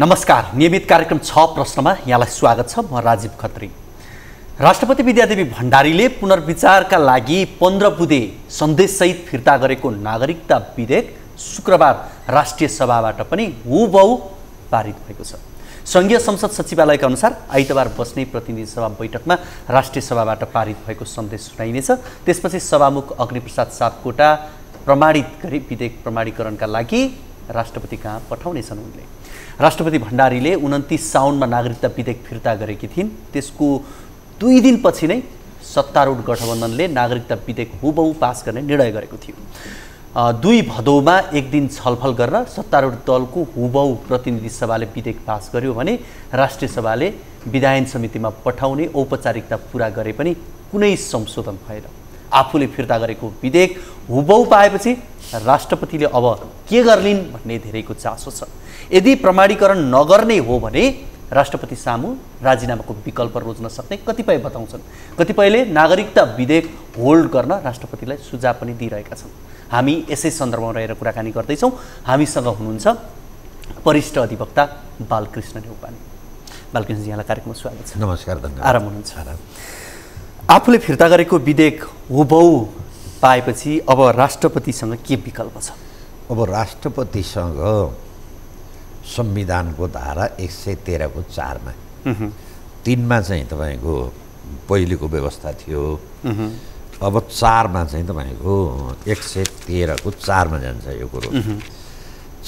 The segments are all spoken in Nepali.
नमस्कार नियमित कार्यक्रम छ प्रश्नमा यहाँलाई स्वागत छ म राजीव खत्री राष्ट्रपति विद्यादेवी भण्डारीले पुनर्विचारका लागि पन्ध्र बुधे सन्देशसहित फिर्ता गरेको नागरिकता विधेयक शुक्रबार राष्ट्रिय सभाबाट पनि हुबहु पारित भएको छ सङ्घीय संसद सचिवालयका अनुसार आइतबार बस्ने प्रतिनिधि सभा बैठकमा राष्ट्रिय सभाबाट पारित भएको सन्देश सुनाइनेछ त्यसपछि सभामुख अग्निप्रसाद सापकोटा प्रमाणित गरी विधेयक प्रमाणीकरणका लागि राष्ट्रपति कहाँ पठाउनेछन् उनले राष्ट्रपति भण्डारीले उन्तिस साउनमा नागरिकता विधेयक फिर्ता गरेकी थिइन् त्यसको दुई दिनपछि नै सत्तारूढ गठबन्धनले नागरिकता विधेयक हुबहु पास गर्ने निर्णय गरेको थियो दुई भदौमा एक दिन छलफल गर्न सत्तारूढ दलको हुबहु प्रतिनिधि सभाले विधेयक पास गर्यो भने राष्ट्रिय सभाले विधायन समितिमा पठाउने औपचारिकता पुरा गरे पनि कुनै संशोधन भएन आफूले फिर्ता गरेको विधेयक हुबहु पाएपछि राष्ट्रपतिले अब के गर्लिन् भन्ने धेरैको चासो छ यदि प्रमाणीकरण नगर्ने हो भने राष्ट्रपति सामु राजीनामाको विकल्प रोज्न सक्ने कतिपय बताउँछन् कतिपयले नागरिकता विधेयक होल्ड गर्न राष्ट्रपतिलाई सुझाव पनि दिइरहेका छन् हामी यसै सन्दर्भमा रहेर कुराकानी गर्दैछौँ हामीसँग हुनुहुन्छ वरिष्ठ अधिवक्ता बालकृष्ण नेउपानी बालकृष्णजी यहाँलाई कार्यक्रममा स्वागत छ नमस्कार धन्यवाद आराम हुनुहुन्छ आराम आफूले फिर्ता गरेको विधेयक हुबहु पाएपछि अब राष्ट्रपतिसँग के विकल्प छ अब राष्ट्रपतिसँग संविधानको धारा एक सय तेह्रको चारमा तिनमा चाहिँ तपाईँको पहिलेको व्यवस्था थियो अब चारमा चाहिँ तपाईँको एक सय तेह्रको चारमा जान्छ यो कुरो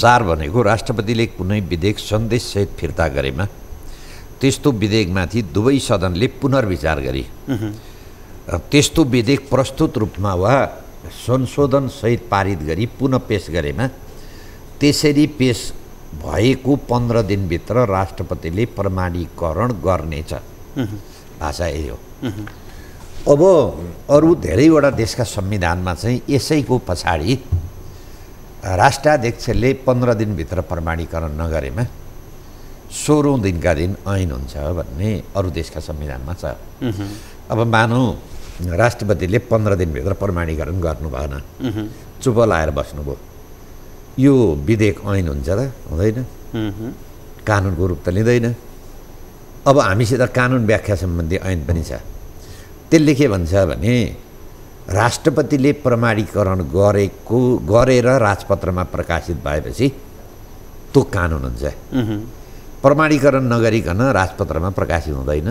चार भनेको राष्ट्रपतिले कुनै विधेयक सन्देशसहित फिर्ता गरेमा त्यस्तो विधेयकमाथि दुवै सदनले पुनर्विचार गरे त्यस्तो विधेयक प्रस्तुत रूपमा वा संशोधनसहित पारित गरी पुनः पेस गरेमा त्यसरी पेस भएको पन्ध्र दिनभित्र राष्ट्रपतिले प्रमाणीकरण गर्नेछ भाषा यही हो अब अरू धेरैवटा देशका संविधानमा चाहिँ यसैको पछाडि राष्ट्राध्यक्षले पन्ध्र दिनभित्र प्रमाणीकरण नगरेमा सोह्रौँ दिनका दिन ऐन हुन्छ भन्ने अरू देशका संविधानमा छ अब मानौँ राष्ट्रपतिले पन्ध्र दिनभित्र प्रमाणीकरण गर्नु भएन चुप लाएर बस्नुभयो यो विधेयक ऐन हुन्छ त हुँदैन कानुनको रूप त लिँदैन अब हामीसित कानुन व्याख्या सम्बन्धी ऐन पनि छ त्यसले के भन्छ भने राष्ट्रपतिले प्रमाणीकरण गरेको गरेर राजपत्रमा प्रकाशित भएपछि त्यो कानुन हुन्छ प्रमाणीकरण नगरिकन राजपत्रमा प्रकाशित हुँदैन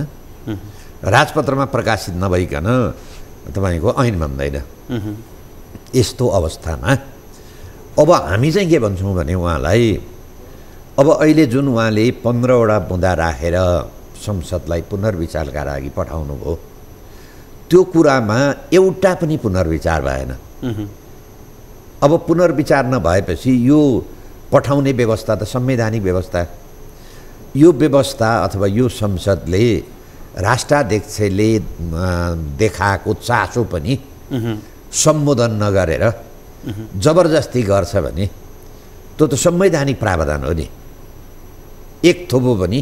राजपत्रमा प्रकाशित नभइकन तपाईँको ऐन भन्दैन यस्तो अवस्थामा अब हामी चाहिँ के भन्छौँ भने उहाँलाई अब अहिले जुन उहाँले पन्ध्रवटा बुँदा राखेर संसदलाई पुनर्विचारका लागि पठाउनु भयो त्यो कुरामा एउटा पनि पुनर्विचार भएन अब पुनर्विचार नभएपछि यो पठाउने व्यवस्था त संवैधानिक व्यवस्था यो व्यवस्था अथवा यो संसदले राष्ट्राध्यक्षले देखाएको चासो पनि सम्बोधन नगरेर जबरजस्ती गर्छ भने त्यो त संवैधानिक प्रावधान हो नि एक थोपो पनि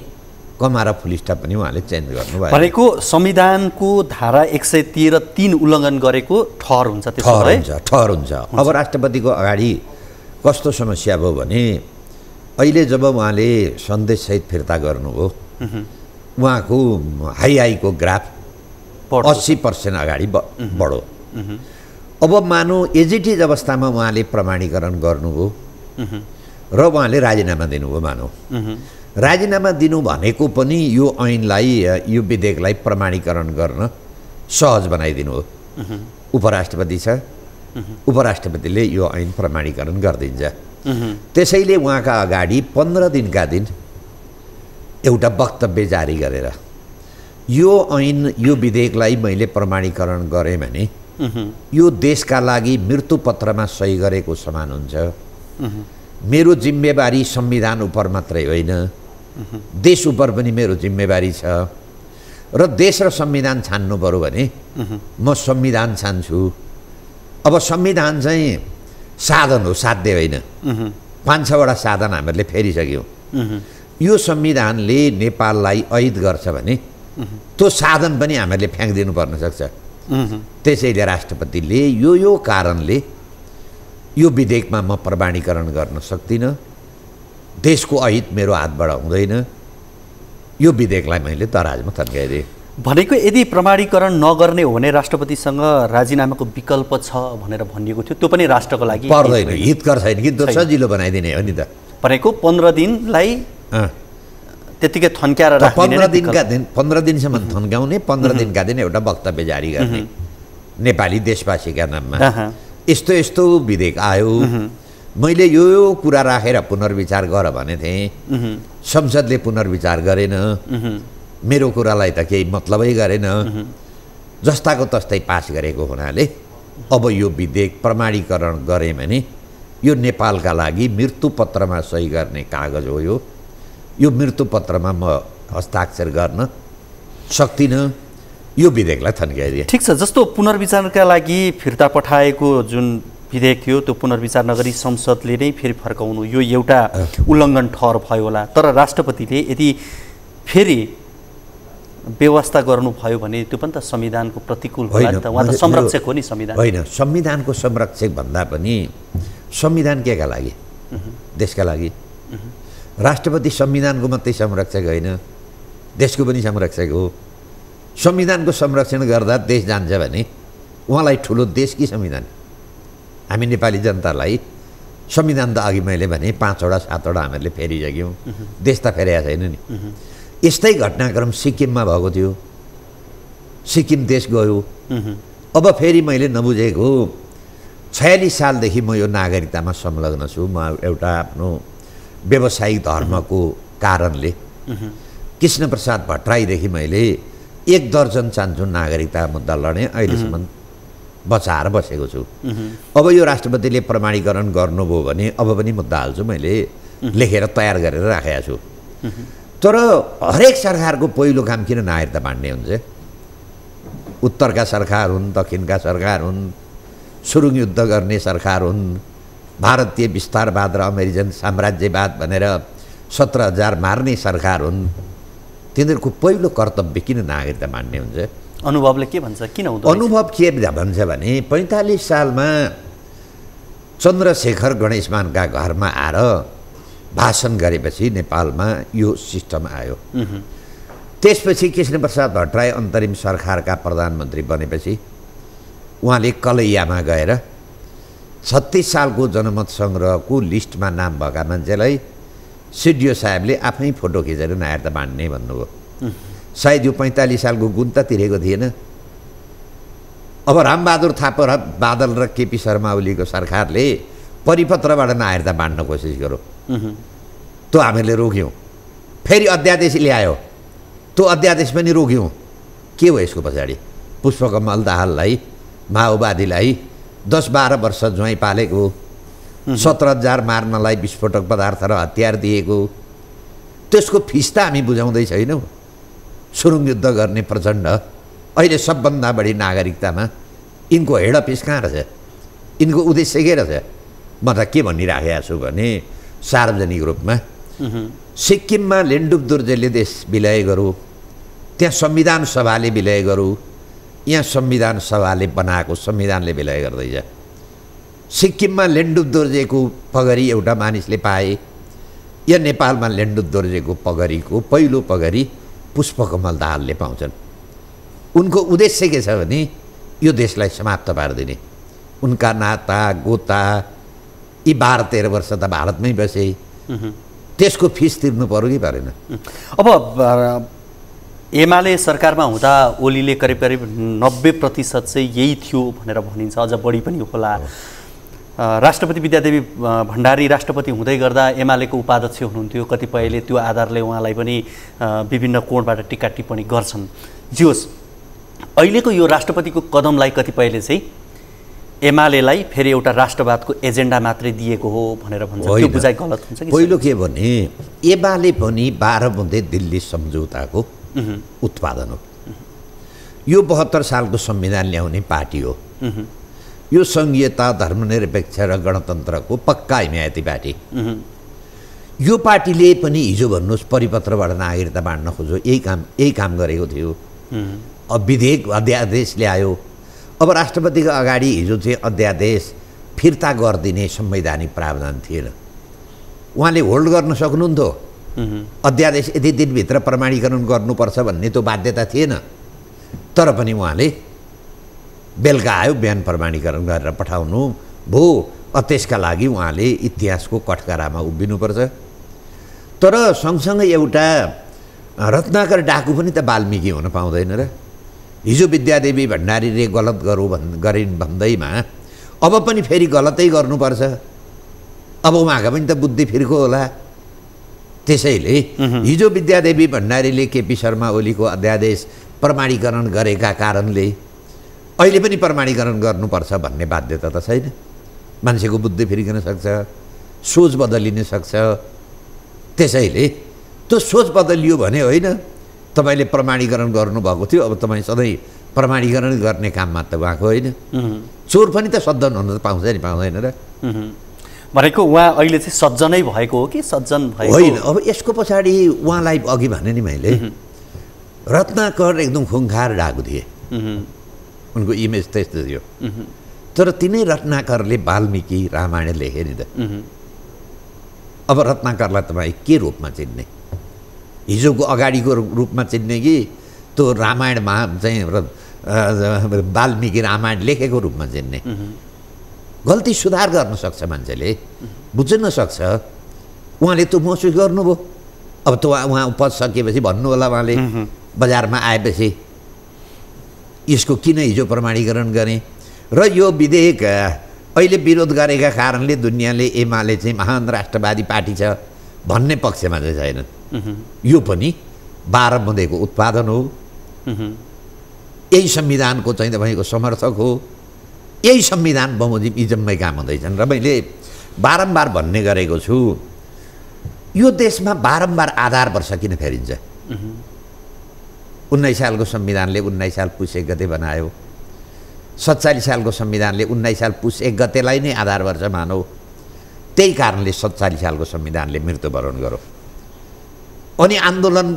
कमारा फुलिस्टा पनि उहाँले चेन्ज गर्नुभयो भनेको संविधानको धारा एक सय तेह्र तिन उल्लङ्घन गरेको ठहर हुन्छ ठहर हुन्छ ठहर हुन्छ अब राष्ट्रपतिको अगाडि कस्तो समस्या भयो भने अहिले जब उहाँले सन्देशसहित फिर्ता गर्नुभयो उहाँको हाइआईको ग्राफ अस्सी पर्सेन्ट अगाडि बढो अब मानौ एजिटिज अवस्थामा उहाँले प्रमाणीकरण गर्नुभयो र उहाँले राजीनामा दिनुभयो मानौ राजीनामा दिनु भनेको पनि यो ऐनलाई यो विधेयकलाई प्रमाणीकरण गर्न सहज बनाइदिनु हो उपराष्ट्रपति छ उपराष्ट्रपतिले यो ऐन प्रमाणीकरण गरिदिन्छ त्यसैले उहाँका अगाडि पन्ध्र दिनका दिन एउटा वक्तव्य जारी गरेर यो ऐन यो विधेयकलाई मैले प्रमाणीकरण गरेँ भने यो देशका लागि मृत्युपत्रमा सही गरेको समान हुन्छ मेरो जिम्मेवारी संविधान उप मात्रै होइन देश उप पनि मेरो जिम्मेवारी छ र देश र संविधान छान्नु पऱ्यो भने म संविधान छान्छु अब संविधान चाहिँ साधन हो साध्य होइन पाँच छवटा साधन हामीहरूले फेरिसक्यौँ यो संविधानले नेपाललाई ऐद गर्छ भने त्यो साधन पनि हामीहरूले फ्याँकिदिनु पर्न सक्छ त्यसैले राष्ट्रपतिले यो यो कारणले यो विधेयकमा म प्रमाणीकरण गर्न सक्दिनँ देशको अहित मेरो हातबाट हुँदैन यो विधेयकलाई मैले तराजमा तन्काइदिएँ भनेको यदि प्रमाणीकरण नगर्ने हो भने राष्ट्रपतिसँग राजीनामाको विकल्प छ भनेर भनिएको थियो त्यो पनि राष्ट्रको लागि पर्दैन हितकर छैन कि सजिलो बनाइदिने हो नि त भनेको पन्ध्र दिनलाई त्यतिकै थन्क्याएर पन्ध्र दिनका दिन पन्ध्र दिनसम्म थन्काउने पन्ध्र दिनका दिन एउटा वक्तव्य जारी गर्ने नेपाली देशवासीका नाममा यस्तो यस्तो विधेयक आयो मैले यो यो कुरा राखेर रा पुनर्विचार गर भने थिएँ संसदले पुनर्विचार गरेन मेरो कुरालाई त केही मतलबै गरेन जस्ताको तस्तै पास गरेको हुनाले अब यो विधेयक प्रमाणीकरण गरेँ भने यो नेपालका लागि मृत्युपत्रमा सही गर्ने कागज हो यो यो मृत्युपत्रमा म हस्ताक्षर गर्न सक्दिनँ यो विधेयकलाई थन्काइदिए ठिक छ जस्तो पुनर्विचारका लागि फिर्ता पठाएको जुन विधेयक थियो त्यो पुनर्विचार नगरी संसदले नै फेरि फर्काउनु यो एउटा उल्लङ्घन ठहर भयो होला तर राष्ट्रपतिले यदि फेरि व्यवस्था गर्नुभयो भने त्यो पनि त संविधानको प्रतिकूल होइन नि त संरक्षक हो नि संविधान होइन संविधानको संरक्षक भन्दा पनि संविधान केका लागि देशका लागि राष्ट्रपति संविधानको मात्रै संरक्षक होइन देशको पनि संरक्षक हो संविधानको संरक्षण गर्दा देश जान्छ भने उहाँलाई ठुलो देश कि संविधान हामी नेपाली जनतालाई संविधान त अघि मैले भने पाँचवटा सातवटा हामीहरूले फेरिसक्यौँ देश त फेरिया छैन नि यस्तै घटनाक्रम सिक्किममा भएको थियो सिक्किम देश गयो अब फेरि मैले नबुझेको छयालिस सालदेखि म यो नागरिकतामा संलग्न छु म एउटा आफ्नो व्यवसायिक धर्मको कारणले कृष्णप्रसाद भट्टराईदेखि मैले एक दर्जन चान्छु नागरिकता मुद्दा लडेँ अहिलेसम्म बचाएर बसेको छु अब यो राष्ट्रपतिले प्रमाणीकरण गर्नुभयो भने अब पनि मुद्दा हाल्छु मैले लेखेर तयार गरेर राखेको छु तर हरेक सरकारको पहिलो काम किन नागरिकता बाँड्ने हुन्छ उत्तरका सरकार हुन् दक्षिणका सरकार हुन् सुरुङ युद्ध गर्ने सरकार हुन् भारतीय विस्तारवाद र अमेरिकन साम्राज्यवाद भनेर सत्र हजार मार्ने सरकार हुन् तिनीहरूको पहिलो कर्तव्य किन नागरिकता मान्ने हुन्छ अनुभवले के भन्छ किन अनुभव के भन्छ भने पैँतालिस सालमा चन्द्रशेखर गणेशमानका घरमा आएर भाषण गरेपछि नेपालमा यो सिस्टम आयो त्यसपछि कृष्णप्रसाद भट्टराई अन्तरिम सरकारका प्रधानमन्त्री बनेपछि उहाँले कलैयामा गएर छत्तिस सालको जनमत सङ्ग्रहको लिस्टमा नाम भएका मान्छेलाई सिडिओ साहेबले आफै फोटो खिचेर नआएर त बाँड्ने भन्नुभयो सायद यो पैँतालिस सालको गुण त तिरेको थिएन अब रामबहादुर थापा र बादल र केपी शर्मा ओलीको सरकारले परिपत्रबाट नआएर त बाँड्न कोसिस गर्यो त्यो हामीले रोक्यौँ फेरि अध्यादेश ल्यायो त्यो अध्यादेश पनि रोक्यौँ के हो यसको पछाडि पुष्पकमल दाहाललाई माओवादीलाई दस बाह्र वर्ष ज्वाइँ पालेको सत्र हजार मार्नलाई विस्फोटक पदार्थ र हतियार दिएको त्यसको फिस त हामी बुझाउँदै छैनौँ सुरुङ युद्ध गर्ने प्रचण्ड अहिले सबभन्दा बढी नागरिकतामा यिनको हेड अफिस कहाँ रहेछ यिनको उद्देश्य के रहेछ म त के भनिराखेको छु भने सार्वजनिक रूपमा सिक्किममा लेन्डुप दुर्जेले देश विलय गरौँ त्यहाँ संविधान सभाले विलय गरौँ यहाँ संविधान सभाले बनाएको संविधानले विलय गर्दैछ सिक्किममा लेन्डु दोर्जेको पगरी एउटा मानिसले पाए या नेपालमा लेन्डु दोर्जेको पगरीको पहिलो पगरी पुष्पकमल दाहालले पाउँछन् उनको उद्देश्य के छ भने यो देशलाई समाप्त पारिदिने उनका नाता गोता यी बाह्र तेह्र वर्ष त भारतमै बसे त्यसको फिस तिर्नु पऱ्यो कि परेन अब एमाले सरकारमा हुँदा ओलीले करिब करिब नब्बे प्रतिशत चाहिँ यही थियो भनेर भनिन्छ अझ बढी पनि होला राष्ट्रपति विद्यादेवी भण्डारी राष्ट्रपति हुँदै गर्दा एमालेको उपाध्यक्ष हुनुहुन्थ्यो कतिपयले त्यो आधारले उहाँलाई पनि विभिन्न कोणबाट टिका टिप्पणी गर्छन् जियोस् अहिलेको यो राष्ट्रपतिको कदमलाई कतिपयले चाहिँ एमालेलाई फेरि एउटा राष्ट्रवादको एजेन्डा मात्रै दिएको हो भनेर भन्छ त्यो बुझाइ गलत हुन्छ पहिलो के भने एमाले पनि बाह्र बुँदे दिल्ली सम्झौताको Mm-hmm. उत्पादन हो यो बहत्तर सालको संविधान ल्याउने पार्टी हो mm-hmm. यो सङ्घीयता धर्मनिरपेक्ष र गणतन्त्रको पक्का हिमायती पार्टी mm-hmm. यो पार्टीले पनि हिजो भन्नुहोस् परिपत्रबाट नागरिकता बाँड्न खोज्यो यही काम यही काम गरेको थियो अब विधेयक अध्यादेश ल्यायो अब राष्ट्रपतिको अगाडि हिजो चाहिँ अध्यादेश फिर्ता गरिदिने संवैधानिक प्रावधान थिएन उहाँले होल्ड गर्न सक्नुहुन्थ्यो अध्यादेश यति दिनभित्र प्रमाणीकरण गर्नुपर्छ भन्ने त्यो बाध्यता थिएन तर पनि उहाँले बेलुका आयो बिहान प्रमाणीकरण गरेर पठाउनु भयो त्यसका लागि उहाँले इतिहासको कठकरामा उभिनुपर्छ तर सँगसँगै एउटा रत्नाकर डाकु पनि त वाल्मिकी हुन पाउँदैन र हिजो विद्यादेवी भण्डारीले गलत गरौँ भन् गरिन् भन्दैमा अब पनि फेरि गलतै गर्नुपर्छ अब उहाँको पनि त बुद्धि फिर्को होला त्यसैले हिजो विद्यादेवी भण्डारीले केपी शर्मा ओलीको अध्यादेश प्रमाणीकरण गरेका कारणले अहिले पनि प्रमाणीकरण गर्नुपर्छ भन्ने बाध्यता त छैन मान्छेको बुद्धि फिर्किन सक्छ सोच बदलिन सक्छ त्यसैले त्यो सोच बदलियो भने होइन तपाईँले प्रमाणीकरण गर्नुभएको थियो अब तपाईँ सधैँ प्रमाणीकरण गर्ने काममा त गएको होइन चोर पनि त सद्धन हुन त पाउँछ नि पाउँदैन र भनेको उहाँ अहिले चाहिँ सज्जनै भएको हो कि सज्जन भएको होइन अब यसको पछाडि उहाँलाई अघि भने नि मैले रत्नाकर एकदम खुङ्खार डाकु थिएँ उनको इमेज त्यस्तो थियो तर तिनै रत्नाकरले वाल्मीकि रामायण लेखे नि त अब रत्नाकरलाई तपाईँ के रूपमा चिन्ने हिजोको अगाडिको रूपमा चिन्ने कि त्यो रामायणमा चाहिँ वाल्मिकी रामायण लेखेको रूपमा चिन्ने गल्ती सुधार गर्न सक्छ मान्छेले बुझ्न सक्छ उहाँले त्यो महसुस गर्नुभयो अब त उहाँ पद सकिएपछि भन्नु होला उहाँले बजारमा आएपछि यसको किन हिजो प्रमाणीकरण गरेँ र यो विधेयक अहिले विरोध गरेका कारणले दुनियाँले एमाले चाहिँ महान राष्ट्रवादी पार्टी छ भन्ने पक्षमा चाहिँ छैन यो पनि बाह्र मधेको उत्पादन हो यही संविधानको चाहिँ तपाईँको समर्थक हो यही संविधान बमोजिम इजम्मै काम हुँदैछन् र मैले बारम्बार भन्ने गरेको छु यो देशमा बारम्बार आधार वर्ष किन फेरिन्छ उन्नाइस सालको संविधानले उन्नाइस साल पुस एक गते बनायो सत्तालिस सालको संविधानले उन्नाइस साल पुस एक गतेलाई नै आधार वर्ष मानौ त्यही कारणले सत्तालिस सालको संविधानले मृत्युवरण गरौँ अनि आन्दोलन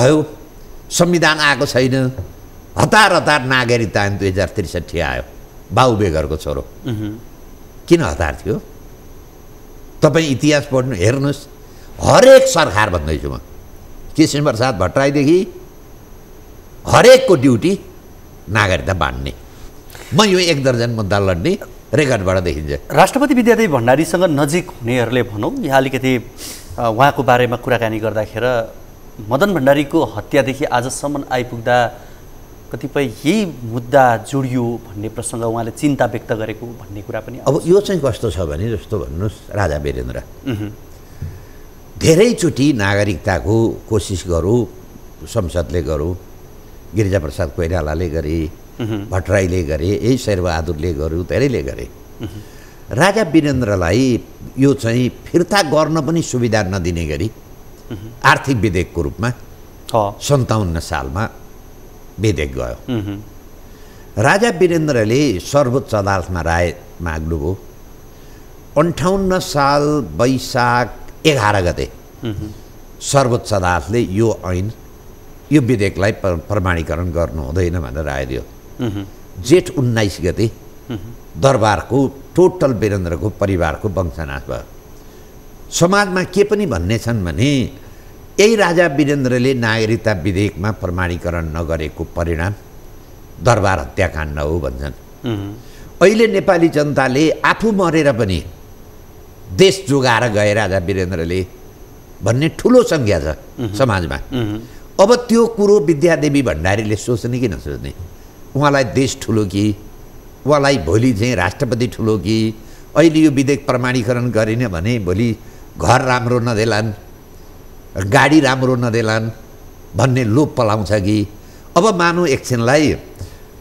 भयो संविधान आएको छैन हतार हतार नागरिकता दुई हजार त्रिसठी आयो बाउ बेगरको छोरो किन हतार थियो तपाईँ इतिहास पढ्नु हेर्नुहोस् हरेक सरकार भन्दैछु म कृष्ण प्रसाद भट्टराईदेखि हरेकको ड्युटी नागरिकता बाँड्ने म यो एक दर्जन मुद्दा लड्ने रेकर्डबाट देखिन्छ राष्ट्रपति विद्यादेवी भण्डारीसँग नजिक हुनेहरूले भनौँ यहाँ अलिकति उहाँको बारेमा कुराकानी गर्दाखेरि मदन भण्डारीको हत्यादेखि आजसम्म आइपुग्दा कतिपय यही मुद्दा जोडियो भन्ने प्रसङ्ग उहाँले चिन्ता व्यक्त गरेको भन्ने कुरा पनि अब यो चाहिँ कस्तो छ भने जस्तो भन्नुहोस् राजा वीरेन्द्र धेरैचोटि नागरिकताको कोसिस गरौँ संसदले गरौँ गिरिजाप्रसाद कोइरालाले गरे भट्टराईले गरे यही शेरबहादुरले गर्यो धेरैले गरे राजा वीरेन्द्रलाई यो चाहिँ फिर्ता गर्न पनि सुविधा नदिने गरी आर्थिक विधेयकको रूपमा सन्ताउन्न सालमा विधेयक गयो राजा वीरेन्द्रले सर्वोच्च अदालतमा राय माग्नुभयो अन्ठाउन्न साल वैशाख एघार गते सर्वोच्च अदालतले यो ऐन यो विधेयकलाई प्रमाणीकरण गर्नु हुँदैन भनेर राय दियो जेठ उन्नाइस गते दरबारको टोटल वीरेन्द्रको परिवारको वंशनाश भयो समाजमा के पनि भन्ने छन् भने यही राजा वीरेन्द्रले नागरिकता विधेयकमा प्रमाणीकरण नगरेको परिणाम दरबार हत्याकाण्ड हो भन्छन् अहिले नेपाली जनताले आफू मरेर पनि देश जोगाएर गए राजा वीरेन्द्रले भन्ने ठुलो सङ्ख्या छ समाजमा अब त्यो कुरो विद्यादेवी भण्डारीले सोच्ने कि नसोच्ने उहाँलाई देश ठुलो कि उहाँलाई भोलि चाहिँ राष्ट्रपति ठुलो कि अहिले यो विधेयक प्रमाणीकरण गरेन भने भोलि घर राम्रो नदेलान् गाडी राम्रो नदेलान् भन्ने लोप पलाउँछ कि अब मानु एकछिनलाई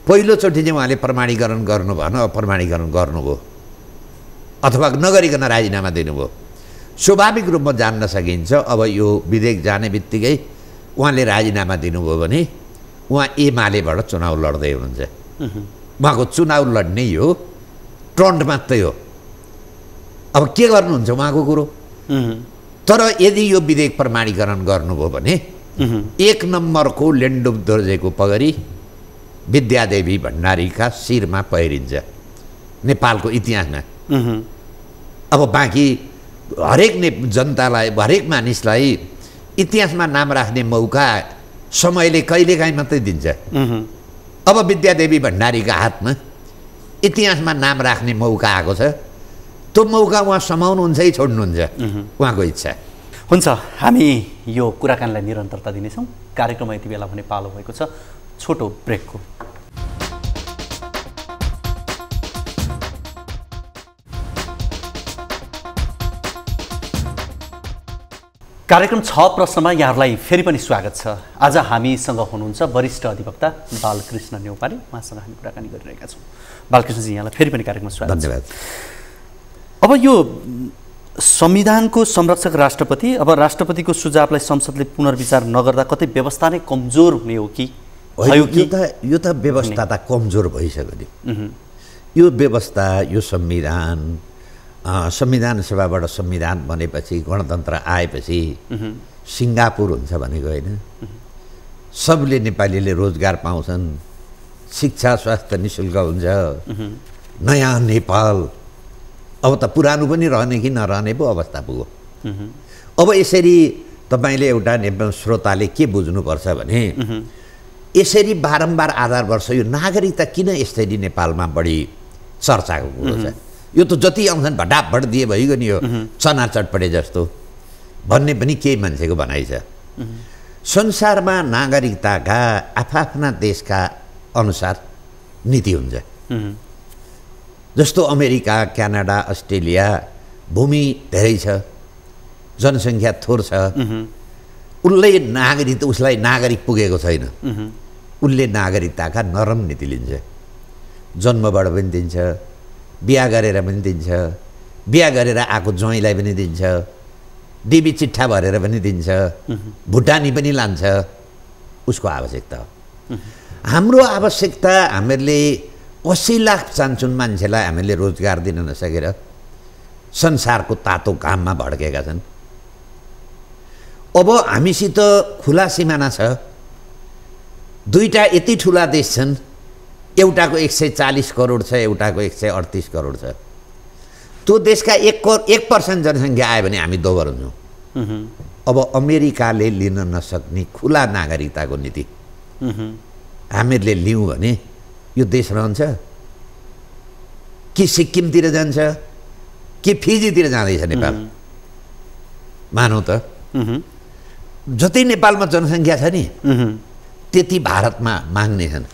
पहिलोचोटि चाहिँ उहाँले प्रमाणीकरण गर्नु भएन प्रमाणीकरण गर्नुभयो अथवा नगरिकन राजीनामा दिनुभयो स्वाभाविक रूपमा जान्न सकिन्छ अब यो विधेयक जाने बित्तिकै उहाँले राजीनामा दिनुभयो भने उहाँ एमालेबाट चुनाव लड्दै हुनुहुन्छ उहाँको चुनाव लड्ने यो ट्रन्ड मात्रै हो अब के गर्नुहुन्छ उहाँको कुरो तर यदि यो विधेयक प्रमाणीकरण गर्नुभयो भने एक नम्बरको लेन्डुप दोर्जेको पगरी विद्यादेवी भण्डारीका शिरमा पहिरिन्छ नेपालको इतिहासमा अब बाँकी हरेक ने जनतालाई हरेक मानिसलाई इतिहासमा नाम राख्ने मौका समयले कहिलेकाहीँ मात्रै दिन्छ अब विद्यादेवी भण्डारीका हातमा इतिहासमा नाम राख्ने मौका आएको छ त्यो मौका उहाँ समाउनुहुन्छ है छोड्नुहुन्छ उहाँको इच्छा हुन्छ हामी यो कुराकानीलाई निरन्तरता दिनेछौँ कार्यक्रम यति बेला भने पालो भएको छ छोटो ब्रेकको कार्यक्रम छ प्रश्नमा यहाँहरूलाई फेरि पनि स्वागत छ आज हामीसँग हुनुहुन्छ वरिष्ठ अधिवक्ता बालकृष्ण नेौपाने उहाँसँग हामी कुराकानी गरिरहेका छौँ बालकृष्णजी यहाँलाई फेरि पनि कार्यक्रममा स्वागत धन्यवाद अब यो संविधानको संरक्षक राष्ट्रपति अब राष्ट्रपतिको सुझावलाई संसदले पुनर्विचार नगर्दा कतै व्यवस्था नै कमजोर हुने हो कि यो त यो त व्यवस्था त कमजोर भइसक्यो नि यो व्यवस्था यो संविधान संविधान सभाबाट संविधान बनेपछि गणतन्त्र आएपछि सिङ्गापुर हुन्छ भनेको होइन सबले नेपालीले रोजगार पाउँछन् शिक्षा स्वास्थ्य नि हुन्छ नयाँ नेपाल अब त पुरानो पनि रहने कि नरहने पो अवस्था पुग्यो अब यसरी तपाईँले एउटा श्रोताले के बुझ्नुपर्छ भने यसरी बारम्बार आधार वर्ष यो नागरिकता किन यसरी नेपालमा बढी चर्चाको कुरो छ यो त जति आउँछन् भटाभट दिए भइगयो नि यो चना चटपटे जस्तो भन्ने पनि केही मान्छेको भनाइ छ संसारमा नागरिकताका आफ्ना देशका अनुसार नीति हुन्छ जस्तो अमेरिका क्यानाडा अस्ट्रेलिया भूमि धेरै छ जनसङ्ख्या थोर छ उसले नागरिक उसलाई नागरिक पुगेको छैन उसले नागरिकताका नरम नीति लिन्छ जन्मबाट पनि दिन्छ बिहा गरेर पनि दिन्छ बिहा गरेर आएको ज्वाइँलाई पनि दिन्छ देवी चिट्ठा भरेर पनि दिन्छ भुटानी पनि लान्छ उसको आवश्यकता हाम्रो आवश्यकता हामीहरूले असी लाख चाहन्छौँ मान्छेलाई हामीले रोजगार दिन नसकेर संसारको तातो काममा भड्केका छन् अब हामीसित खुला सिमाना छ दुईवटा यति ठुला देश छन् एउटाको एक सय चालिस करोड छ एउटाको एक सय अडतिस करोड छ त्यो देशका एक करोड एक पर्सेन्ट जनसङ्ख्या आयो भने हामी दोबर हुन्छौँ अब अमेरिकाले लिन नसक्ने खुला नागरिकताको नीति हामीहरूले लियौँ भने यो देश रहन्छ के सिक्किमतिर जान्छ के फिजीतिर जाँदैछ नेपाल मानौ त जति नेपालमा जनसङ्ख्या छ नि त्यति भारतमा माग्ने छन्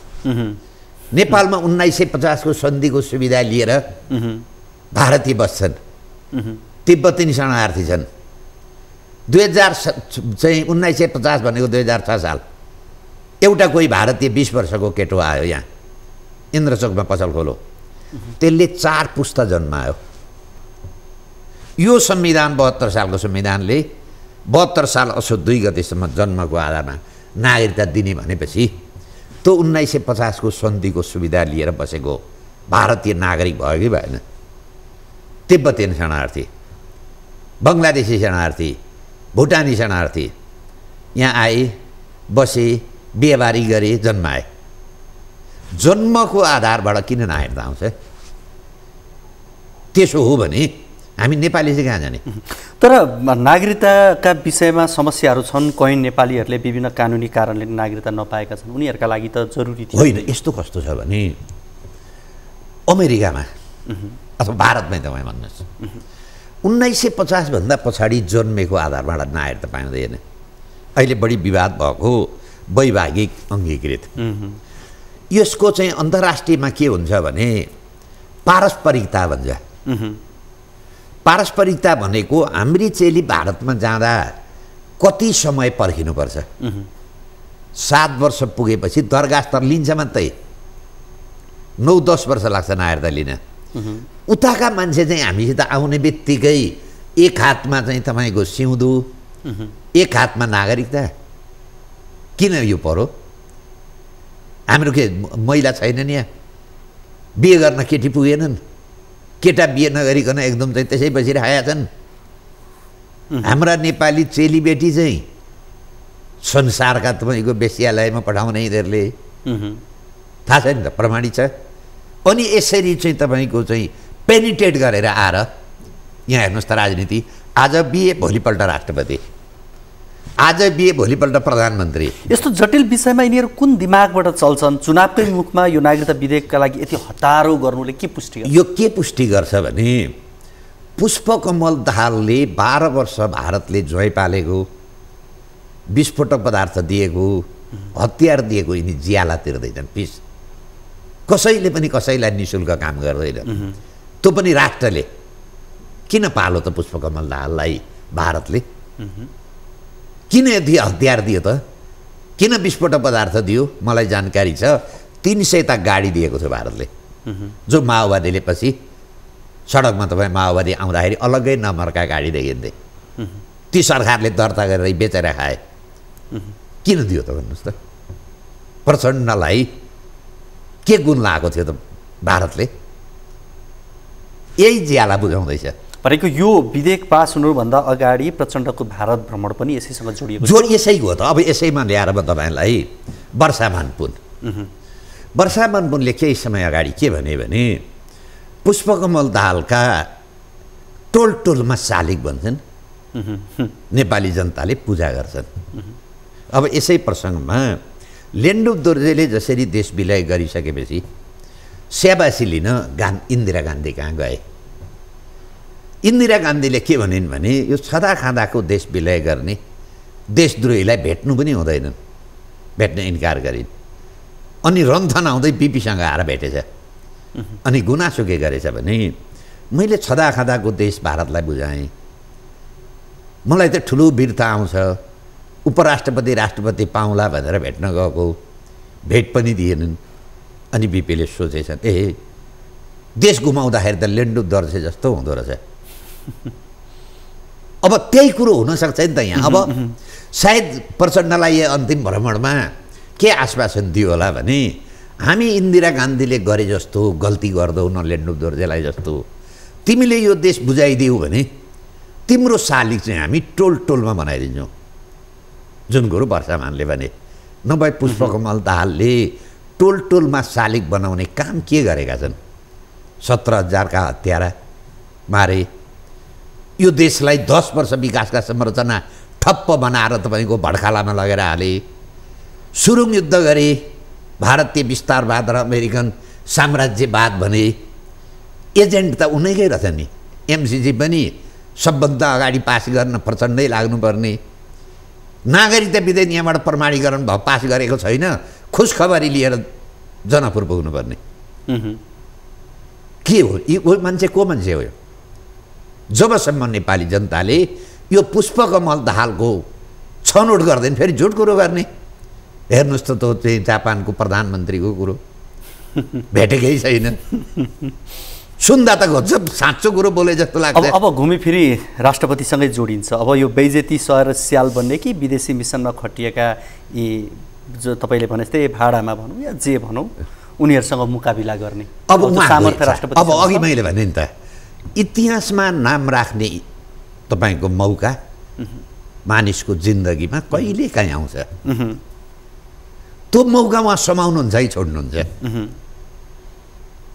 नेपालमा उन्नाइस सय पचासको सन्धिको सुविधा लिएर भारतीय बस्छन् तिब्बती शरणार्थी छन् दुई हजार चाहिँ उन्नाइस सय पचास भनेको दुई हजार छ साल एउटा कोही भारतीय बिस वर्षको केटो आयो यहाँ इन्द्रचोकमा पसल खोलो त्यसले चार पुस्ता जन्मायो यो संविधान बहत्तर सालको संविधानले बहत्तर साल असो दुई गतिसम्म जन्मको आधारमा नागरिकता दिने भनेपछि त्यो उन्नाइस सय पचासको सन्धिको सुविधा लिएर बसेको भारतीय नागरिक भयो कि भएन तिब्बतीय शरणार्थी बङ्गलादेशी शरणार्थी भुटानी शरणार्थी यहाँ आए बसे बिहेबारी गरे जन्माए जन्मको आधारबाट किन नायरता आउँछ त्यसो हो भने हामी नेपाली चाहिँ कहाँ जाने तर नागरिकताका विषयमा समस्याहरू छन् कहीँ नेपालीहरूले विभिन्न कानुनी कारणले नागरिकता नपाएका छन् उनीहरूका लागि त जरुरी थियो होइन यस्तो कस्तो छ भने अमेरिकामा अथवा भारतमै तपाईँ भन्नुहोस् उन्नाइस सय पचासभन्दा पछाडि जन्मेको आधारबाट नागरिकता पाइँदैन अहिले बढी विवाद भएको वैभागिक अङ्गीकृत यसको चाहिँ अन्तर्राष्ट्रियमा के हुन्छ भने पारस्परिकता भन्छ पारस्परिकता भनेको हाम्री चेली भारतमा जाँदा कति समय पर्खिनुपर्छ सात वर्ष पुगेपछि दरगास्तर लिन्छ मात्रै नौ दस वर्ष लाग्छ नायरता लिन उताका मान्छे चाहिँ हामीसित आउने बित्तिकै एक हातमा चाहिँ तपाईँको सिउँदो एक हातमा नागरिकता किन यो परो हाम्रो के महिला छैनन् यहाँ बिहे गर्न केटी पुगेनन् केटा बिहे नगरिकन एकदम चाहिँ त्यसै बसिरहेका छन् हाम्रा नेपाली चेलीबेटी चाहिँ संसारका तपाईँको बेसियालयमा पठाउने यिनीहरूले थाहा छैन त प्रमाणित छ अनि यसरी चाहिँ तपाईँको चाहिँ पेनिटेट गरेर आएर यहाँ हेर्नुहोस् त राजनीति आज बिहे भोलिपल्ट राष्ट्रपति आज बिहे भोलिपल्ट प्रधानमन्त्री यस्तो जटिल विषयमा यिनीहरू कुन दिमागबाट चल्छन् चुनावकै मुखमा यो नागरिकता विधेयकका लागि यति हतारो गर्नुले के पुष्टि यो के पुष्टि गर्छ भने पुष्पकमल दाहालले बाह्र वर्ष भारतले जय पालेको विस्फोटक पदार्थ दिएको हतियार दिएको यिनी ज्याला तिर्दैनन् पिस कसैले पनि कसैलाई नि शुल्क काम गर्दैन त्यो पनि राष्ट्रले किन पालो त पुष्पकमल दाहाललाई भारतले किन यति हतियार दियो त किन विस्फोट पदार्थ दियो मलाई जानकारी छ तिन सय त गाडी दिएको थियो भारतले जो माओवादीले पछि सडकमा तपाईँ माओवादी आउँदाखेरि अलग्गै नम्बरका गाडी देखिन्थे ती सरकारले दर्ता गरेर बेचेर खाए किन दियो त भन्नुहोस् त प्रचण्डलाई के गुण लगाएको थियो त भारतले यही ज्याला बुझाउँदैछ भनेको यो विधेयक पास हुनुभन्दा अगाडि प्रचण्डको भारत भ्रमण पनि यसैसँग जोडिएको जोड यसै हो त अब यसैमा ल्याएर म तपाईँलाई वर्षा मानपुन वर्षा पुनले केही समय अगाडि के भने भने पुष्पकमल दालका टोल टोलमा शालिक भन्छन् नेपाली जनताले पूजा गर्छन् अब यसै प्रसङ्गमा लेन्डुप दोर्जेले जसरी देश विलय गरिसकेपछि सेवासी लिन गान् इन्दिरा गान्धी कहाँ गए इन्दिरा गान्धीले के भनिन् भने यो छदा खाँदाको देश विलय गर्ने देशद्रोहीलाई भेट्नु पनि हुँदैनन् भेट्न इन्कार गरिन् अनि रन्थन आउँदै बिपीसँग आएर भेटेछ अनि गुनासो के गरेछ भने मैले खाँदाको देश भारतलाई बुझाएँ मलाई त ठुलो वीरता आउँछ उपराष्ट्रपति राष्ट्रपति पाउँला भनेर भेट्न गएको भेट पनि दिएनन् अनि बिपीले सोचेछन् ए देश गुमाउँदाखेरि त लेन्डु दर्जे जस्तो हुँदो रहेछ अब त्यही कुरो हुनसक्छ नि त यहाँ अब सायद प्रचण्डलाई यो अन्तिम भ्रमणमा के आश्वासन दियो होला भने हामी इन्दिरा गान्धीले गरे जस्तो गल्ती गर्दैनौ लेन्डु दोर्जेलाई जस्तो तिमीले यो देश बुझाइदिऊ भने तिम्रो शालिक चाहिँ हामी टोल टोलमा बनाइदिन्छौँ जुन गुरु वर्षामानले भने नभए पुष्पकमल दाहालले टोल टोलमा शालिक बनाउने काम के गरेका छन् सत्र हजारका हत्यारा मारे यो देशलाई दस वर्ष विकासका संरचना ठप्प बनाएर तपाईँको भड्कालामा लगेर हाले सुरुङ युद्ध गरे भारतीय विस्तारवाद र अमेरिकन साम्राज्यवाद भने एजेन्ट त उनैकै रहेछ नि एमसिसी पनि सबभन्दा अगाडि पास गर्न प्रचण्डै लाग्नुपर्ने नागरिकता विधेयक यहाँबाट प्रमाणीकरण भ पास गरेको छैन खुसखबरी लिएर जनकपुर पुग्नुपर्ने के हो यो मान्छे को मान्छे हो यो जबसम्म नेपाली जनताले यो पुष्पकमल दाहालको छनौट गर्दैन फेरि झुट कुरो गर्ने हेर्नुहोस् त त्यो जापानको प्रधानमन्त्रीको कुरो भेटेकै छैन सुन्दा त गजब साँचो कुरो बोले जस्तो लाग्छ अब अब घुमिफिरी राष्ट्रपतिसँगै जोडिन्छ अब यो बैजेती सहर स्याल बन्ने कि विदेशी मिसनमा खटिएका यी जो तपाईँले भने जस्तै भाडामा भनौँ या जे भनौँ उनीहरूसँग मुकाबिला गर्ने अब सामर्थ्य राष्ट्रपति अब अघि मैले भने नि त इतिहासमा नाम राख्ने तपाईँको मौका मानिसको जिन्दगीमा कहिले काहीँ आउँछ त्यो मौका उहाँ समाउनुहुन्छ है छोड्नुहुन्छ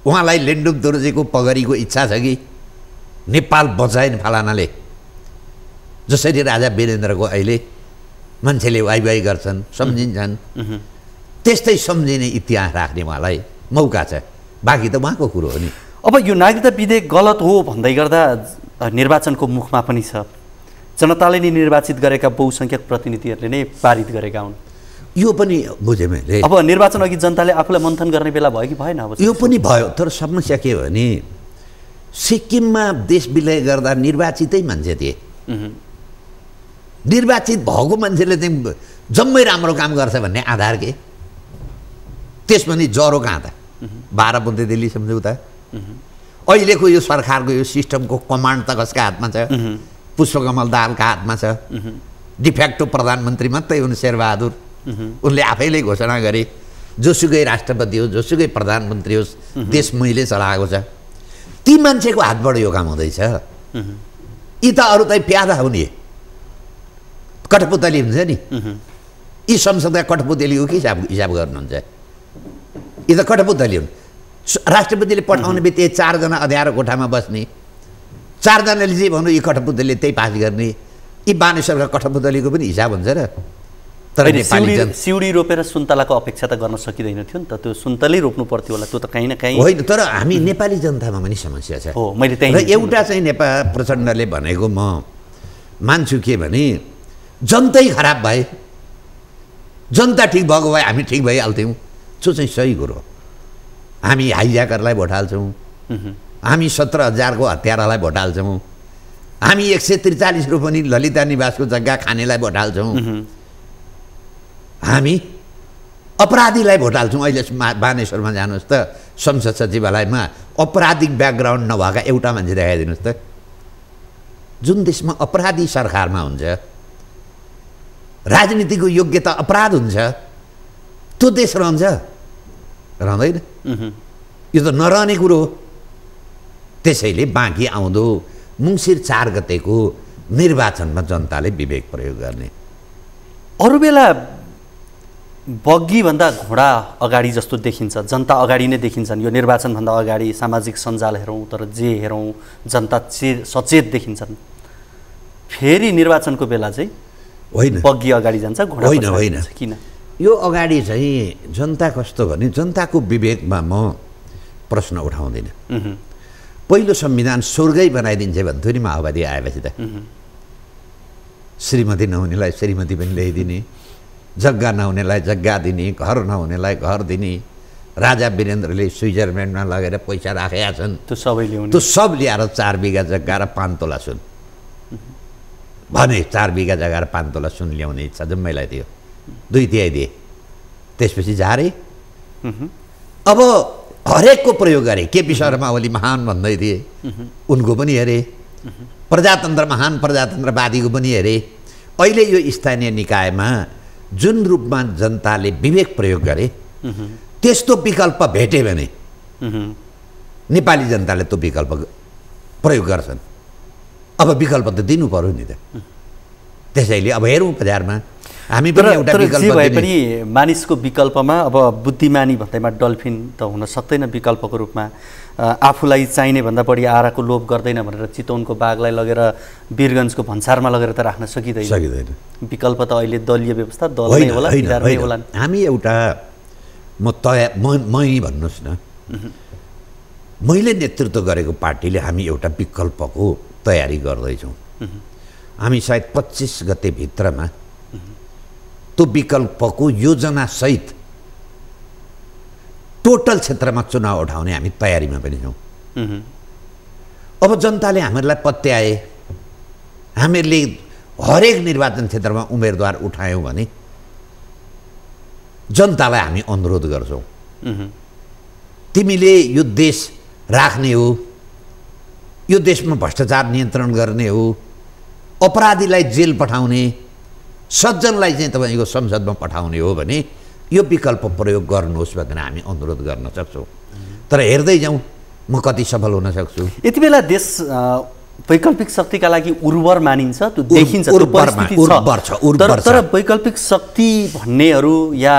उहाँलाई लेन्डुप दोर्जेको पगरीको इच्छा छ कि नेपाल बचाएन फलानाले जसरी राजा वीरेन्द्रको अहिले मान्छेले वाइवाई गर्छन् सम्झिन्छन् त्यस्तै सम्झिने इतिहास राख्ने उहाँलाई मौका छ बाँकी त उहाँको कुरो हो नि अब यो नागरिकता विधेयक गलत हो भन्दै गर्दा निर्वाचनको मुखमा पनि छ जनताले नै निर्वाचित गरेका बहुसङ्ख्यक प्रतिनिधिहरूले नै पारित गरेका हुन् यो पनि बुझेँ मैले अब निर्वाचन अघि जनताले आफूलाई मन्थन गर्ने बेला भयो कि भएन अब यो पनि भयो तर समस्या के हो भने सिक्किममा देश विलय गर्दा निर्वाचितै मान्छे थिए निर्वाचित भएको मान्छेले चाहिँ जम्मै राम्रो काम गर्छ भन्ने आधार के त्यसमा नि ज्वरो कहाँ त बाह्र बुद्धे दिल्ली सम्झौता अहिलेको यो सरकारको यो सिस्टमको कमान्ड त कसका हातमा छ पुष्पकमल दालका हातमा छ डिफ्याक्टो प्रधानमन्त्री मात्रै हुन् शेरबहादुर उनले आफैले घोषणा गरे जोसुकै राष्ट्रपति होस् जोसुकै प्रधानमन्त्री होस् देश मैले चलाएको छ ती मान्छेको हातबाट यो काम हुँदैछ यी त अरू त प्यादा हुने कठपुतली हुन्छ नि यी संसदका कठपुतलीको के हिसाब हिसाब गर्नुहुन्छ यी त कठपुतली हुन् राष्ट्रपतिले पठाउने बित्तिकै चारजना अध्यार कोठामा बस्ने चारजनाले जे भनौँ यी कठपुतलीले त्यही पास गर्ने यी बानेश्वरका कठपुतलीको पनि हिसाब हुन्छ र तर सिउडी रोपेर सुन्तलाको अपेक्षा त गर्न सकिँदैन थियो नि त त्यो सुन्तलै रोप्नु पर्थ्यो होला त्यो त काहीँ न काहीँ होइन तर हामी नेपाली जनतामा पनि समस्या छ हो मैले त्यही एउटा चाहिँ नेपाल प्रचण्डले भनेको म मान्छु के भने जनतै खराब भए जनता ठिक भएको भए हामी ठिक भइहाल्थ्यौँ त्यो चाहिँ सही कुरो हो हामी हाइज्याकरलाई भोट हाल्छौँ हामी सत्र हजारको हत्यारालाई भोट हाल्छौँ हामी एक सय त्रिचालिस रुपियाँ ललिता निवासको जग्गा खानेलाई भोट हाल्छौँ हामी अपराधीलाई भोट हाल्छौँ अहिले बानेश्वरमा जानुहोस् त संसद सचिवालयमा अपराधिक ब्याकग्राउन्ड नभएका एउटा मान्छे देखाइदिनुहोस् त जुन देशमा अपराधी सरकारमा हुन्छ राजनीतिको योग्यता अपराध हुन्छ त्यो देश रहन्छ रहँदैन यो त नरहने कुरो हो त्यसैले बाँकी आउँदो मुङ्सिर चार गतेको निर्वाचनमा जनताले विवेक प्रयोग गर्ने अरू बेला बग्गीभन्दा घोडा अगाडि जस्तो देखिन्छ जनता अगाडि नै देखिन्छन् यो निर्वाचनभन्दा अगाडि सामाजिक सञ्जाल हेरौँ तर जे हेरौँ जनता चे सचेत देखिन्छन् फेरि निर्वाचनको बेला चाहिँ होइन बग्गी अगाडि जान्छ घोडा होइन होइन किन यो अगाडि चाहिँ जनता कस्तो भने जनताको विवेकमा म प्रश्न उठाउँदिनँ पहिलो संविधान स्वर्गै बनाइदिन्छ भन्थ्यो नि माओवादी आएपछि त श्रीमती नहुनेलाई श्रीमती पनि ल्याइदिने जग्गा नहुनेलाई जग्गा दिने घर नहुनेलाई घर दिने राजा वीरेन्द्रले स्विजरल्यान्डमा लगेर पैसा राखेका छन् त्यो सबै त्यो सब ल्याएर चार बिघा जग्गा र पाँच तोला सुन भने चार बिघा जग्गा र पाँच तोला सुन ल्याउने इच्छा जम्मैलाई थियो दुई तिहाई दिए त्यसपछि झारे अब हरेकको प्रयोग गरे केपी शर्मा ओली महान भन्दै थिए उनको पनि हेरे प्रजातन्त्र महान प्रजातन्त्रवादीको पनि हेरे अहिले यो स्थानीय निकायमा जुन रूपमा जनताले विवेक प्रयोग गरे त्यस्तो विकल्प भेटे भने नेपाली जनताले त्यो विकल्प प्रयोग गर्छन् अब विकल्प त दिनु पऱ्यो नि त त्यसैले अब हेरौँ बजारमा हामी भए पनि मानिसको विकल्पमा अब बुद्धिमानी भन्दैमा डल्फिन त हुन सक्दैन विकल्पको रूपमा आफूलाई चाहिने भन्दा बढी आराको लोभ गर्दैन भनेर चितवनको बाघलाई लगेर वीरगन्जको भन्सारमा लगेर त राख्न सकिँदैन सकिँदैन विकल्प त अहिले दलीय व्यवस्था नै होला होला हामी एउटा म तया म भन्नुहोस् न मैले नेतृत्व गरेको पार्टीले हामी एउटा विकल्पको तयारी गर्दैछौँ हामी सायद पच्चिस गते भित्रमा त्यो विकल्पको योजनासहित टोटल क्षेत्रमा चुनाव उठाउने हामी तयारीमा पनि छौँ अब जनताले हामीहरूलाई पत्याए हामीहरूले हरेक निर्वाचन क्षेत्रमा उम्मेदवार उठायौँ भने जनतालाई हामी अनुरोध गर्छौँ तिमीले यो देश राख्ने हो यो देशमा भ्रष्टाचार नियन्त्रण गर्ने हो अपराधीलाई जेल पठाउने सज्जनलाई चाहिँ तपाईँको संसदमा पठाउने हो भने यो विकल्प प्रयोग गर्नुहोस् भनेर हामी अनुरोध गर्न सक्छौँ तर हेर्दै जाउँ म कति सफल हुन सक्छु यति बेला देश वैकल्पिक शक्तिका लागि उर्वर मानिन्छ त्यो देखिन्छ उर्वर तर वैकल्पिक शक्ति भन्नेहरू या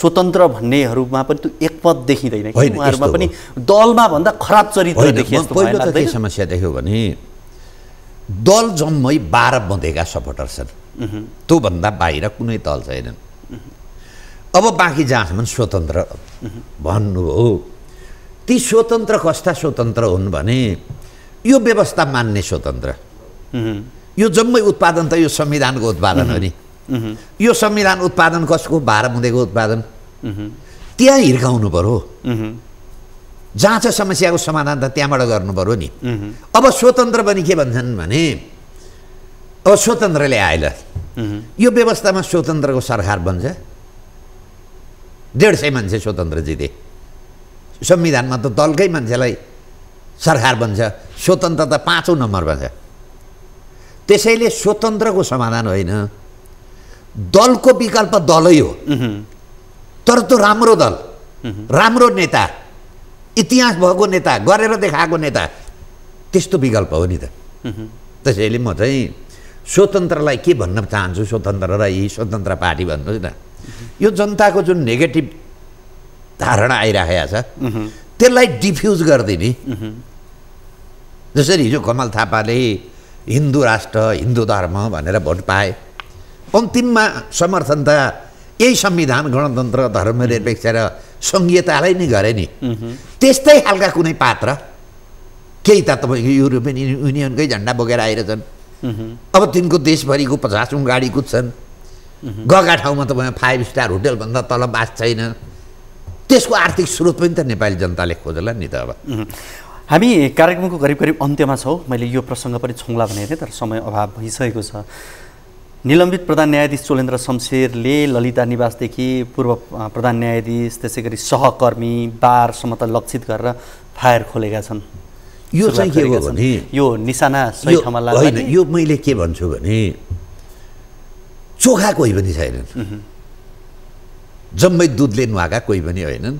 स्वतन्त्र भन्नेहरूमा पनि त्यो एकपद देखिँदैन पनि दलमा भन्दा खराब चरित्र देखियो समस्या देख्यो भने दल जम्मै बाह्र बँधेका सपोर्टर छन् त्योभन्दा बाहिर कुनै दल छैनन् अब बाँकी जहाँसम्म स्वतन्त्र भन्नु हो ती स्वतन्त्र कस्ता स्वतन्त्र हुन् भने यो व्यवस्था मान्ने स्वतन्त्र यो जम्मै उत्पादन त यो संविधानको उत्पादन हो नि यो संविधान उत्पादन कसको बाह्र बुँदेको उत्पादन त्यहाँ हिर्काउनु पऱ्यो जहाँ छ समस्याको समाधान त त्यहाँबाट गर्नु पऱ्यो नि अब स्वतन्त्र पनि के भन्छन् भने अब स्वतन्त्रले आएल यो व्यवस्थामा स्वतन्त्रको सरकार बन्छ डेढ सय मान्छे स्वतन्त्र जिते संविधानमा त दलकै मान्छेलाई सरकार बन्छ स्वतन्त्र त पाँचौँ नम्बर छ त्यसैले स्वतन्त्रको समाधान होइन दलको विकल्प दलै हो तर त्यो राम्रो दल राम्रो नेता इतिहास भएको नेता गरेर देखाएको नेता त्यस्तो विकल्प हो नि त त्यसैले म चाहिँ स्वतन्त्रलाई के भन्न चाहन्छु स्वतन्त्र र यी स्वतन्त्र पार्टी भन्नुहोस् न यो जनताको जुन नेगेटिभ धारणा आइराखेको छ त्यसलाई डिफ्युज गरिदिने जसरी हिजो कमल थापाले हिन्दू राष्ट्र हिन्दू धर्म भनेर भोट पाए अन्तिममा समर्थन त यही संविधान गणतन्त्र धर्मनिरपेक्ष र सङ्घीयतालाई नै गरे नि त्यस्तै खालका कुनै पात्र केही त तपाईँको युरोपियन युनियनकै झन्डा बोकेर आइरहेछन् अब तिनको देशभरिको पचासौँ गाडी कुद्छन् गगा ठाउँमा तपाईँ फाइभ स्टार होटेलभन्दा तल बास छैन त्यसको आर्थिक स्रोत पनि त नेपाली जनताले खोजला नि त अब हामी कार्यक्रमको करिब करिब अन्त्यमा छौँ मैले यो प्रसङ्ग पनि छौँला भनेको थिएँ तर समय अभाव भइसकेको छ निलम्बित प्रधान न्यायाधीश चोलेन्द्र शमशेरले ललिता निवासदेखि पूर्व प्रधान न्यायाधीश त्यसै गरी सहकर्मी बारसम्म त लक्षित गरेर फायर खोलेका छन् यो चाहिँ के हो भने यो निशाना होइन यो मैले के भन्छु भने चोखा कोही पनि छैनन् जम्मै दुधले नुहाएका कोही पनि होइनन्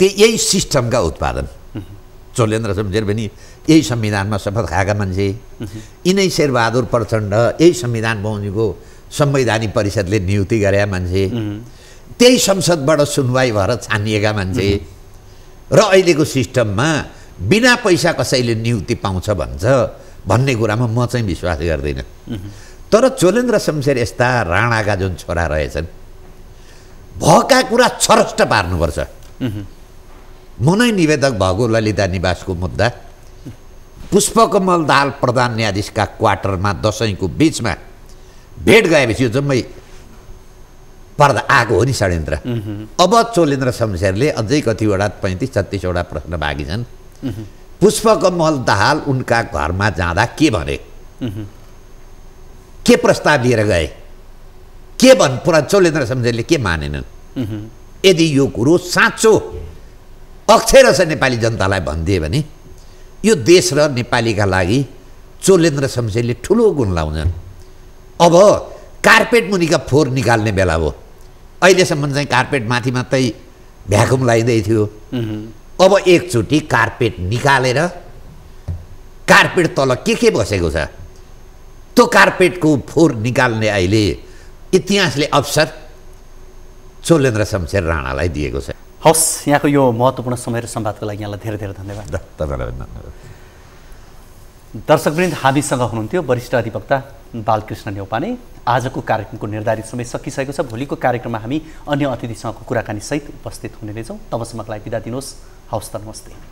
त्यही यही सिस्टमका उत्पादन चोलेन्द्र शमशेर पनि यही संविधानमा शपथ खाएका मान्छे यिनै शेरबहादुर प्रचण्ड यही संविधान बहुनीको संवैधानिक परिषदले नियुक्ति गरेका मान्छे त्यही संसदबाट सुनवाई भएर छानिएका मान्छे र अहिलेको सिस्टममा बिना पैसा कसैले नियुक्ति पाउँछ भन्छ भन्ने कुरामा म चाहिँ विश्वास गर्दिनँ तर चोलेन्द्र शमशेर यस्ता राणाका जुन छोरा रहेछन् भएका कुरा छरष्ट पार्नुपर्छ मनै निवेदक भएको ललिता निवासको मुद्दा पुष्पकमल दाल प्रधान न्यायाधीशका क्वार्टरमा दसैँको बिचमा भेट गएपछि यो जम्मै पर्दा आएको हो नि षड्यन्त्र अब चोलेन्द्र शमशेरले अझै कतिवटा पैँतिस छत्तिसवटा प्रश्न बाँकी छन् पुष्पकमल दाहाल उनका घरमा जाँदा के भने के प्रस्ताव लिएर गए के भन् पुरा चोलेन्द्र शमशेरले के मानेनन् यदि यो कुरो साँचो अक्षर रहेछ नेपाली जनतालाई भनिदिए भने यो देश र नेपालीका लागि चोलेन्द्र शमशेरले ठुलो गुण लाउँछन् अब कार्पेट मुनिका फोहोर निकाल्ने बेला हो अहिलेसम्म चाहिँ कार्पेट माथि मात्रै भ्याकुम लगाइँदै थियो अब एकचोटि कार्पेट निकालेर कार्पेट तल के के बसेको छ त्यो कार्पेटको फोहोर निकाल्ने अहिले इतिहासले अवसर चोलेन्द्र शमशेर राणालाई दिएको छ हवस् यहाँको यो महत्त्वपूर्ण समय र सम्वादको लागि यहाँलाई धेरै धेरै धन्यवाद धन्यवाद दर्शकवृन्द हामीसँग हुनुहुन्थ्यो वरिष्ठ अधिवक्ता बालकृष्ण न्यौपाने आजको कार्यक्रमको निर्धारित समय सकिसकेको छ भोलिको कार्यक्रममा हामी अन्य अतिथिसँगको कुराकानीसहित उपस्थित हुने नै छौँ तबसम्मको लागि बिदा दिनुहोस् हवस् त नमस्ते